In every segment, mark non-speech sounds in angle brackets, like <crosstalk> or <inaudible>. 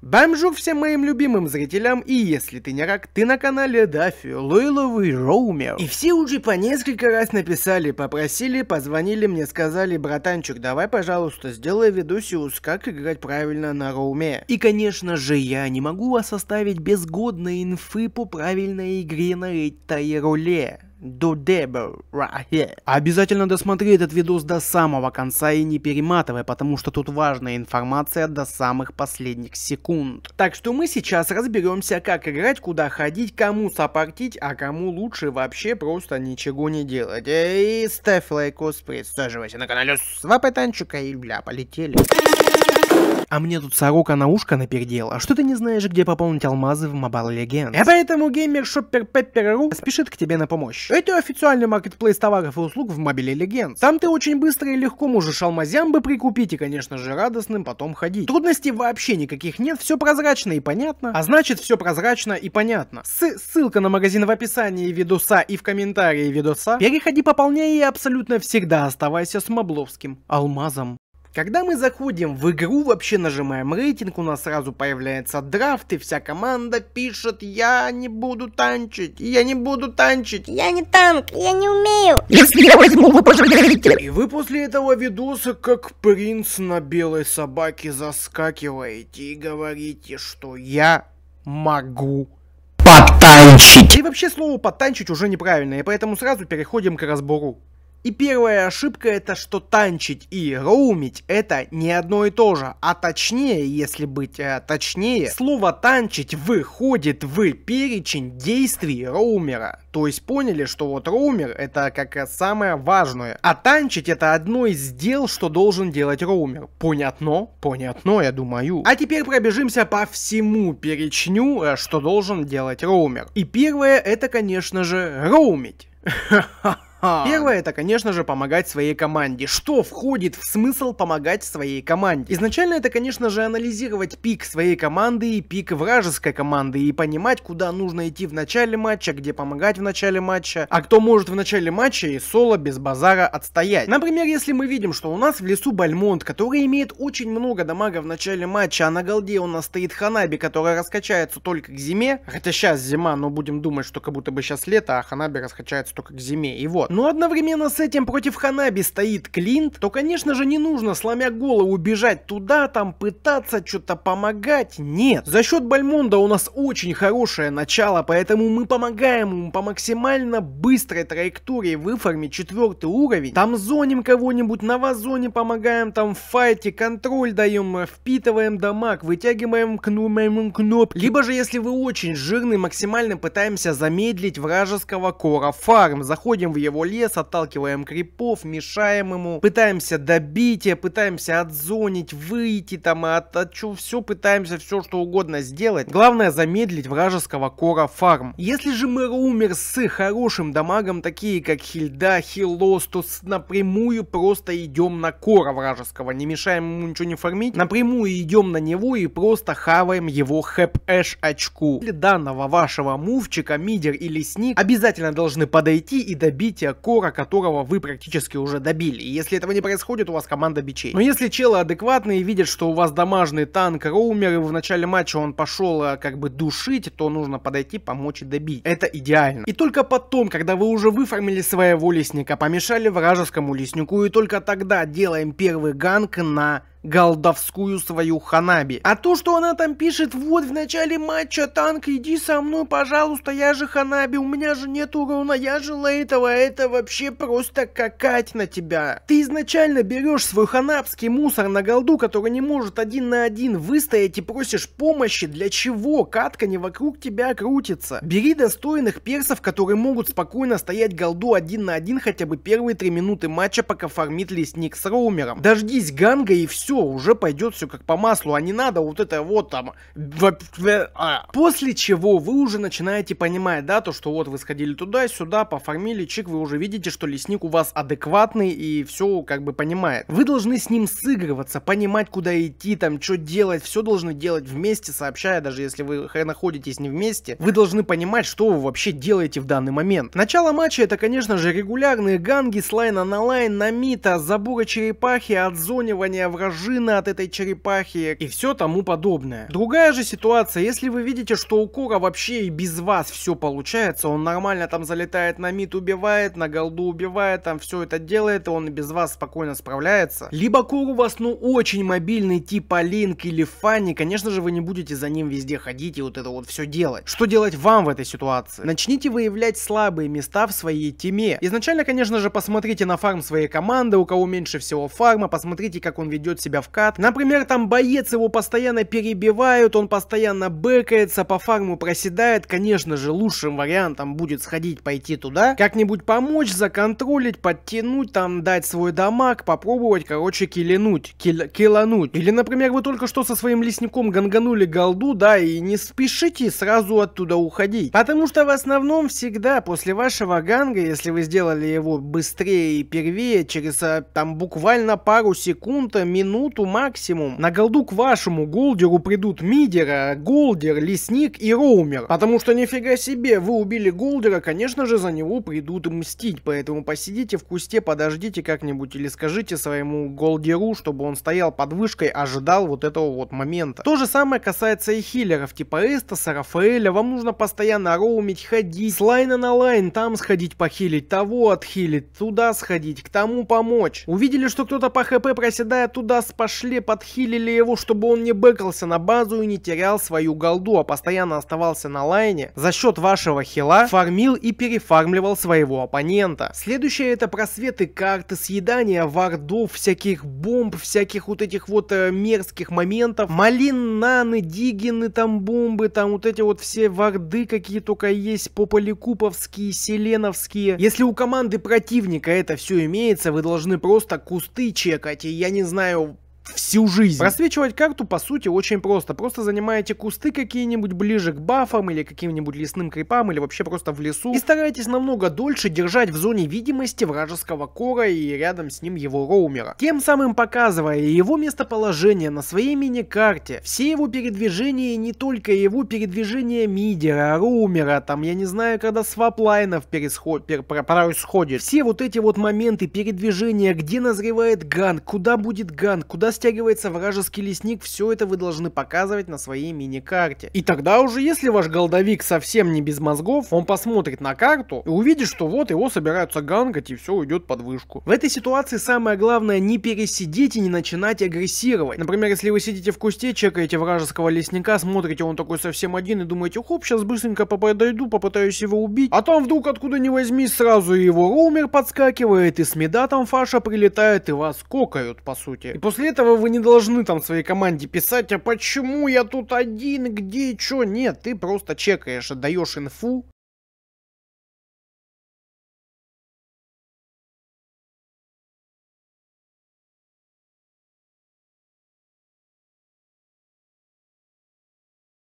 Бомжур всем моим любимым зрителям, и если ты не рак, ты на канале Даффи, Лойловый Роумер. И все уже по несколько раз написали, попросили, позвонили мне, сказали, братанчик, давай, пожалуйста, сделай видосиус, как играть правильно на Роуме. И, конечно же, я не могу вас оставить без годной инфы по правильной игре на этой руле do devil right here. Обязательно досмотри этот видос до самого конца и не перематывай, потому что тут важная информация до самых последних секунд. Так что мы сейчас разберемся, как играть, куда ходить, кому сопортить, а кому лучше вообще просто ничего не делать. И ставь лайкос, присаживайся на канале, Свапы танчика и бля, полетели. А мне тут сорока на ушко а что ты не знаешь, где пополнить алмазы в Mobile Legends. И поэтому геймер Шоппер Пеппер.ру спешит к тебе на помощь. Это официальный маркетплейс товаров и услуг в Mobile Legends. Там ты очень быстро и легко можешь алмазям бы прикупить и, конечно же, радостным потом ходить. Трудностей вообще никаких нет, все прозрачно и понятно, а значит все прозрачно и понятно. С ссылка на магазин в описании видоса и в комментарии видоса. Переходи, пополняй и абсолютно всегда оставайся с мобловским алмазом. Когда мы заходим в игру, вообще нажимаем рейтинг, у нас сразу появляется драфт, и вся команда пишет «Я не буду танчить! Я не буду танчить! Я не танк! Я не умею!» <laughs> И вы после этого видоса, как принц на белой собаке, заскакиваете и говорите, что «Я могу потанчить!» И вообще слово «потанчить» уже неправильное, поэтому сразу переходим к разбору и первая ошибка это, что танчить и роумить это не одно и то же. А точнее, если быть э, точнее, слово танчить выходит в перечень действий роумера. То есть поняли, что вот роумер это как раз самое важное. А танчить это одно из дел, что должен делать роумер. Понятно? Понятно, я думаю. А теперь пробежимся по всему перечню, э, что должен делать роумер. И первое это, конечно же, роумить. <laughs> Первое это, конечно же, помогать своей команде. Что входит в смысл помогать своей команде? Изначально это, конечно же, анализировать пик своей команды и пик вражеской команды и понимать, куда нужно идти в начале матча, где помогать в начале матча, а кто может в начале матча и соло без базара отстоять. Например, если мы видим, что у нас в лесу Бальмонт, который имеет очень много дамага в начале матча, а на голде у нас стоит Ханаби, которая раскачается только к зиме, хотя сейчас зима, но будем думать, что как будто бы сейчас лето, а Ханаби раскачается только к зиме. И вот, но одновременно с этим против Ханаби стоит Клинт, то, конечно же, не нужно, сломя голову, бежать туда, там пытаться что-то помогать. Нет. За счет Бальмонда у нас очень хорошее начало, поэтому мы помогаем ему по максимально быстрой траектории выформить четвертый уровень. Там зоним кого-нибудь, на вазоне, помогаем, там в файте контроль даем, впитываем дамаг, вытягиваем Кноп. Либо же, если вы очень жирный, максимально пытаемся замедлить вражеского кора фарм. Заходим в его его лес, отталкиваем крипов, мешаем ему, пытаемся добить, э, пытаемся отзонить, выйти там, а от, от чего все пытаемся все что угодно сделать. Главное замедлить вражеского кора фарм. Если же мы умер с хорошим дамагом, такие как Хильда, Хилос, то напрямую просто идем на кора вражеского, не мешаем ему ничего не фармить, напрямую идем на него и просто хаваем его хэп-эш очку. Для данного вашего мувчика, мидер или сник обязательно должны подойти и добить э, развития кора, которого вы практически уже добили. И если этого не происходит, у вас команда бичей. Но если челы адекватные и видят, что у вас дамажный танк роумер, и в начале матча он пошел э, как бы душить, то нужно подойти, помочь и добить. Это идеально. И только потом, когда вы уже выформили своего лесника, помешали вражескому леснику, и только тогда делаем первый ганг на голдовскую свою ханаби. А то, что она там пишет, вот в начале матча танк, иди со мной, пожалуйста, я же ханаби, у меня же нет урона, я жила этого, а это вообще просто какать на тебя. Ты изначально берешь свой ханабский мусор на голду, который не может один на один выстоять и просишь помощи, для чего катка не вокруг тебя крутится. Бери достойных персов, которые могут спокойно стоять голду один на один хотя бы первые три минуты матча, пока фармит лесник с роумером. Дождись ганга и все, уже пойдет все как по маслу, а не надо вот это вот там... А. После чего вы уже начинаете понимать, да, то, что вот вы сходили туда, сюда, пофармили, чик, вы уже видите, что лесник у вас адекватный и все как бы понимает. Вы должны с ним сыгрываться, понимать, куда идти, там, что делать, все должны делать вместе, сообщая, даже если вы находитесь не вместе, вы должны понимать, что вы вообще делаете в данный момент. Начало матча это, конечно же, регулярные ганги с лайна на лайн, на мита, забора черепахи, отзонивание вражды пружина от этой черепахи и все тому подобное. Другая же ситуация, если вы видите, что у Кора вообще и без вас все получается, он нормально там залетает на мид, убивает, на голду убивает, там все это делает, и он и без вас спокойно справляется. Либо Кор у вас ну очень мобильный типа Линк или Фанни, конечно же вы не будете за ним везде ходить и вот это вот все делать. Что делать вам в этой ситуации? Начните выявлять слабые места в своей теме. Изначально, конечно же, посмотрите на фарм своей команды, у кого меньше всего фарма, посмотрите, как он ведет себя тебя в кат. Например, там боец, его постоянно перебивают, он постоянно бэкается, по фарму проседает. Конечно же, лучшим вариантом будет сходить, пойти туда, как-нибудь помочь, законтролить, подтянуть, там, дать свой дамаг, попробовать, короче, килинуть, кил килануть. Или, например, вы только что со своим лесником ганганули голду, да, и не спешите сразу оттуда уходить. Потому что в основном всегда после вашего ганга, если вы сделали его быстрее и первее, через, а, там, буквально пару секунд, а, минут, минуту максимум. На голду к вашему голдеру придут мидера, голдер, лесник и роумер. Потому что нифига себе, вы убили голдера, конечно же за него придут мстить. Поэтому посидите в кусте, подождите как-нибудь или скажите своему голдеру, чтобы он стоял под вышкой, ожидал вот этого вот момента. То же самое касается и хиллеров, типа Эстаса, Рафаэля. Вам нужно постоянно роумить, ходить, с лайна на лайн, там сходить похилить, того отхилить, туда сходить, к тому помочь. Увидели, что кто-то по хп проседает, туда раз пошли подхилили его, чтобы он не бэкался на базу и не терял свою голду, а постоянно оставался на лайне, за счет вашего хила фармил и перефармливал своего оппонента. Следующее это просветы карты, съедания вардов, всяких бомб, всяких вот этих вот э, мерзких моментов, малин, наны, дигины, там бомбы, там вот эти вот все варды, какие только есть, пополикуповские, селеновские. Если у команды противника это все имеется, вы должны просто кусты чекать, и я не знаю, всю жизнь. Просвечивать карту, по сути, очень просто. Просто занимаете кусты какие-нибудь ближе к бафам или каким-нибудь лесным крипам, или вообще просто в лесу. И старайтесь намного дольше держать в зоне видимости вражеского кора и рядом с ним его роумера. Тем самым показывая его местоположение на своей мини-карте, все его передвижения и не только его передвижения мидера, роумера, там, я не знаю, когда сваплайнов пересход, пер, происходит. Все вот эти вот моменты передвижения, где назревает ган, куда будет ган, куда растягивается вражеский лесник, все это вы должны показывать на своей мини-карте. И тогда уже, если ваш голдовик совсем не без мозгов, он посмотрит на карту и увидит, что вот его собираются гангать и все уйдет под вышку. В этой ситуации самое главное не пересидеть и не начинать агрессировать. Например, если вы сидите в кусте, чекаете вражеского лесника, смотрите, он такой совсем один и думаете, хоп, сейчас быстренько подойду, попытаюсь его убить. А там вдруг откуда не возьми, сразу его румер подскакивает и с медатом фаша прилетает и вас кокают по сути. И после этого этого вы не должны там своей команде писать, а почему я тут один, где, чё, нет, ты просто чекаешь, отдаешь инфу,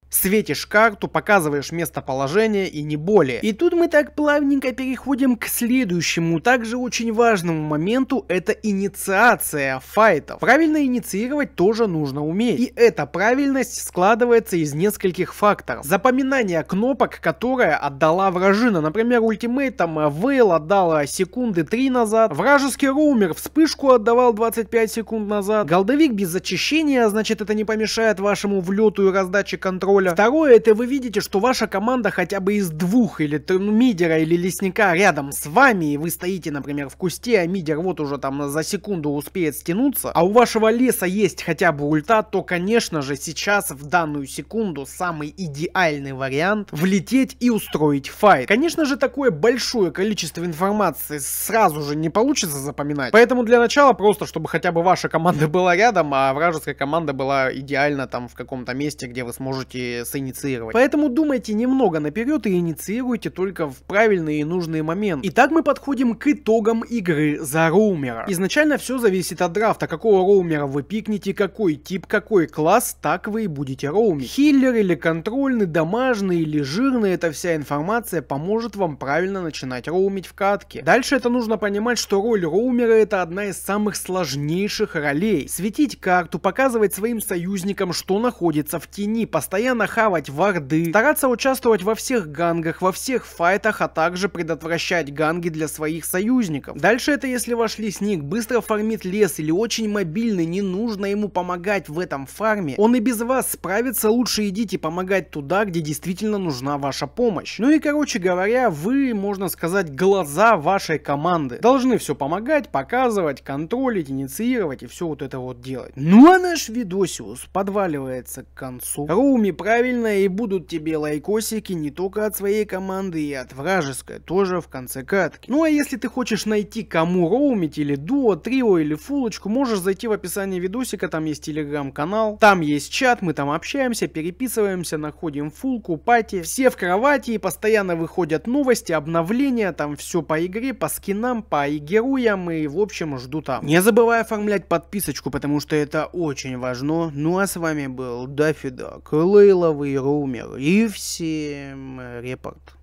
Светишь карту, показываешь местоположение и не более. И тут мы так плавненько переходим к следующему, также очень важному моменту, это инициация файтов. Правильно инициировать тоже нужно уметь. И эта правильность складывается из нескольких факторов. Запоминание кнопок, которая отдала вражина. Например, ультимейтом Вейл отдала секунды 3 назад, вражеский роумер вспышку отдавал 25 секунд назад, голдовик без очищения, значит это не помешает вашему влету и раздаче контроля, поля. Второе, это вы видите, что ваша команда хотя бы из двух, или ну, мидера, или лесника рядом с вами, и вы стоите, например, в кусте, а мидер вот уже там за секунду успеет стянуться, а у вашего леса есть хотя бы ульта, то, конечно же, сейчас в данную секунду самый идеальный вариант влететь и устроить файт. Конечно же, такое большое количество информации сразу же не получится запоминать, поэтому для начала просто, чтобы хотя бы ваша команда была рядом, а вражеская команда была идеально там в каком-то месте, где вы сможете можете синициировать. Поэтому думайте немного наперед и инициируйте только в правильные и нужные моменты. Итак, мы подходим к итогам игры за роумера. Изначально все зависит от драфта, какого роумера вы пикнете, какой тип, какой класс, так вы и будете роумить. Хиллер или контрольный, домажный или жирный, эта вся информация поможет вам правильно начинать роумить в катке. Дальше это нужно понимать, что роль роумера это одна из самых сложнейших ролей. Светить карту, показывать своим союзникам, что находится в тени, постоянно постоянно хавать варды, стараться участвовать во всех гангах, во всех файтах, а также предотвращать ганги для своих союзников. Дальше это если ваш лесник быстро фармит лес или очень мобильный, не нужно ему помогать в этом фарме, он и без вас справится, лучше идите помогать туда, где действительно нужна ваша помощь. Ну и короче говоря, вы, можно сказать, глаза вашей команды. Должны все помогать, показывать, контролить, инициировать и все вот это вот делать. Ну а наш видосиус подваливается к концу. Роуми правильно, и будут тебе лайкосики не только от своей команды, и от вражеской, тоже в конце катки. Ну а если ты хочешь найти кому роумить, или дуо, трио, или фулочку, можешь зайти в описание видосика, там есть телеграм-канал, там есть чат, мы там общаемся, переписываемся, находим фулку, пати, все в кровати, и постоянно выходят новости, обновления, там все по игре, по скинам, по и героям, и в общем жду там. Не забывай оформлять подписочку, потому что это очень важно. Ну а с вами был Даффи Лейл, Войловый, Румер и все э, репорт.